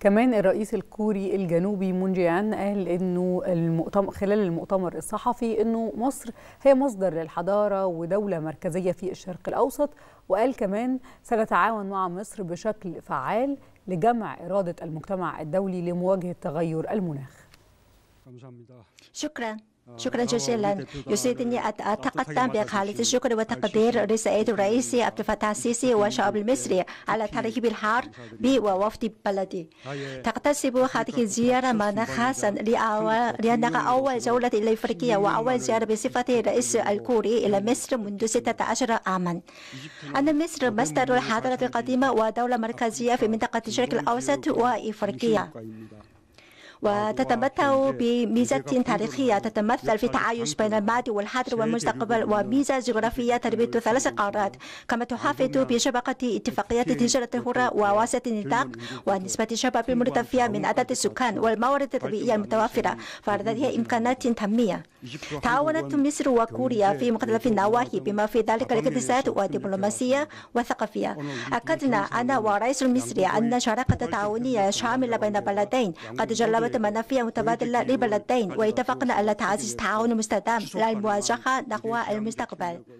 كمان الرئيس الكوري الجنوبي مون جيان قال انه المؤتمر خلال المؤتمر الصحفي انه مصر هي مصدر للحضاره ودوله مركزيه في الشرق الاوسط وقال كمان سنتعاون مع مصر بشكل فعال لجمع اراده المجتمع الدولي لمواجهه تغير المناخ شكرا آه، شكرا آه، جزيلا يسعدني أن آه، أتقدم بخالة الشكر وتقدير لسيد الرئيس عبد الفتاح السيسي والشعب المصري على ترحيب الحار بي ووفد بلدي. تقتسب هذه الزيارة خاصا لأنها أول جولة إلى أفريقيا وأول زيارة بصفة رئيس الكوري إلى مصر منذ 16 عاما. أن مصر مصدر الحضارة القديمة ودولة مركزية في منطقة الشرق الأوسط وإفريقيا. وتتمتع بميزة تاريخية تتمثل في تعايش بين الماضي والحاضر والمستقبل وميزة جغرافية تربط ثلاث قارات كما تحافظ بشبكة اتفاقيات تجارة الحرة وواسطة النطاق ونسبة الشباب المرتفعة من عدد السكان والموارد الطبيعية المتوفرة فلديها إمكانات تنمية تعاونت مصر وكوريا في مختلف النواحي بما في ذلك الاقتصاد والدبلوماسية والثقافية أكدنا أنا ورئيس المصري أن شراكة تعاونية شاملة بين البلدين قد جلبت ثروة منافية متبادلة لبلدين واتفقنا على تعزيز التعاون المستدام للمواجهة نحو المستقبل